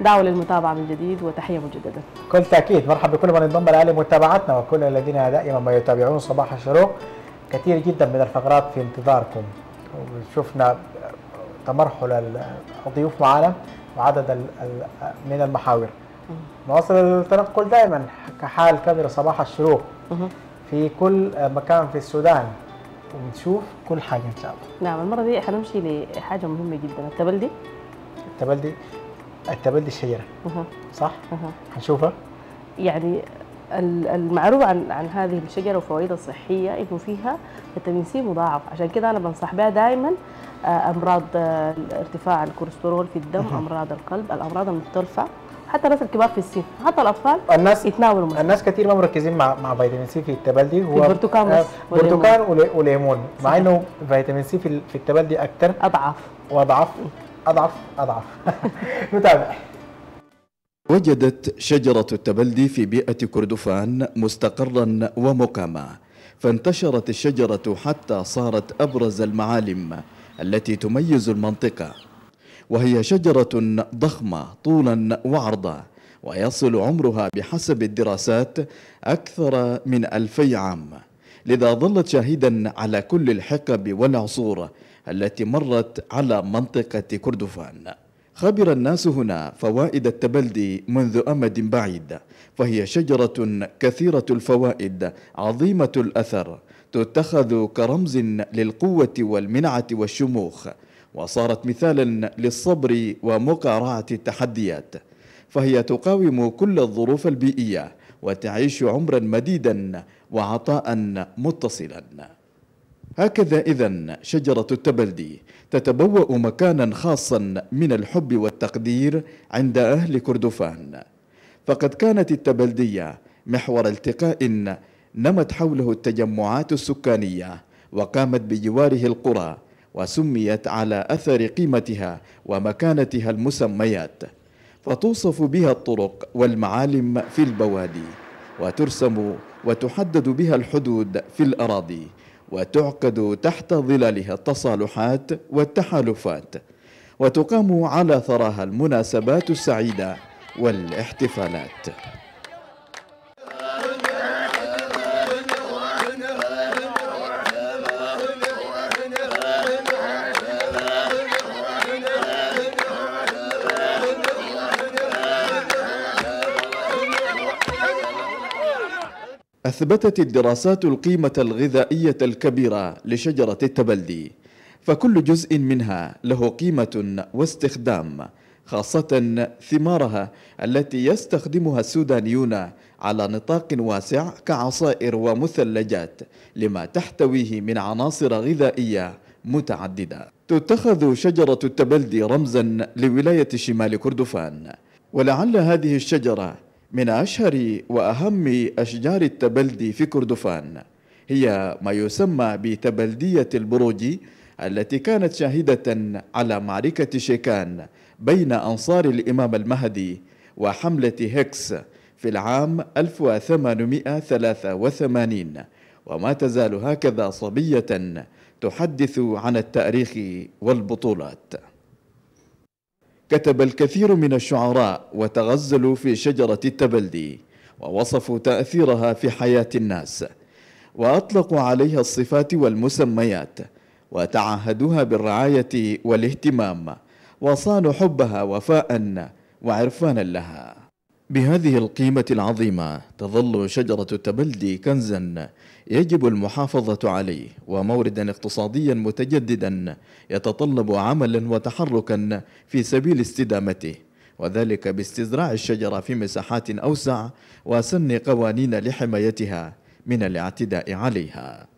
دعوة للمتابعة من جديد وتحية مجددا كل تأكيد مرحبا بكل من انضم الآن لمتابعتنا وكل الذين دائما ما يتابعون صباح الشروق كثير جدا من الفقرات في انتظاركم وشفنا تمرحل الضيوف معنا وعدد من المحاور نواصل التنقل دائما كحال كاميرا صباح الشروق في كل مكان في السودان ونشوف كل حاجه ان شاء الله. نعم المره دي حنمشي لحاجه مهمه جدا التبلدي التبلدي التبدي الشجره مه. صح؟ مه. هنشوفها يعني المعروف عن عن هذه الشجره وفوائدها الصحيه انه فيها فيتامين سي مضاعف عشان كده انا بنصح بها دائما آه، امراض آه، ارتفاع الكوليسترول في الدم امراض القلب الامراض المختلفه حتى الناس الكبار في السن حتى الاطفال الناس يتناولوا مثلا. الناس كتير ما مركزين مع مع فيتامين سي في التبلدي هو آه، برتقال البرتقال برتقال وليمون مع انه فيتامين سي في التبلدي اكتر اضعف واضعف اضعف اضعف متابع وجدت شجرة التبلدي في بيئة كردفان مستقرا ومقاما فانتشرت الشجرة حتى صارت أبرز المعالم التي تميز المنطقة وهي شجرة ضخمة طولا وعرضا ويصل عمرها بحسب الدراسات أكثر من ألفي عام لذا ظلت شاهدا على كل الحقب والعصور التي مرت على منطقة كردفان خبر الناس هنا فوائد التبلدي منذ أمد بعيد فهي شجرة كثيرة الفوائد عظيمة الأثر تتخذ كرمز للقوة والمنعة والشموخ وصارت مثالا للصبر ومقارعة التحديات فهي تقاوم كل الظروف البيئية وتعيش عمرا مديدا وعطاء متصلا هكذا إذا شجرة التبلدي تتبوأ مكانا خاصا من الحب والتقدير عند أهل كردفان فقد كانت التبلدية محور التقاء نمت حوله التجمعات السكانية وقامت بجواره القرى وسميت على أثر قيمتها ومكانتها المسميات فتوصف بها الطرق والمعالم في البوادي وترسم وتحدد بها الحدود في الأراضي وتعقد تحت ظلالها التصالحات والتحالفات وتقام على ثراها المناسبات السعيدة والاحتفالات أثبتت الدراسات القيمة الغذائية الكبيرة لشجرة التبلدي فكل جزء منها له قيمة واستخدام خاصة ثمارها التي يستخدمها السودانيون على نطاق واسع كعصائر ومثلجات لما تحتويه من عناصر غذائية متعددة تتخذ شجرة التبلدي رمزا لولاية شمال كردفان ولعل هذه الشجرة من أشهر وأهم أشجار التبلدي في كردفان هي ما يسمى بتبلدية البروجي التي كانت شاهدة على معركة شيكان بين أنصار الإمام المهدي وحملة هيكس في العام 1883 وما تزال هكذا صبية تحدث عن التاريخ والبطولات كتب الكثير من الشعراء وتغزلوا في شجرة التبلدي ووصفوا تأثيرها في حياة الناس وأطلقوا عليها الصفات والمسميات وتعهدوها بالرعاية والاهتمام وصانوا حبها وفاء وعرفانا لها بهذه القيمة العظيمة تظل شجرة التبلدي كنزا يجب المحافظة عليه وموردا اقتصاديا متجددا يتطلب عملا وتحركا في سبيل استدامته وذلك باستزراع الشجرة في مساحات أوسع وسن قوانين لحمايتها من الاعتداء عليها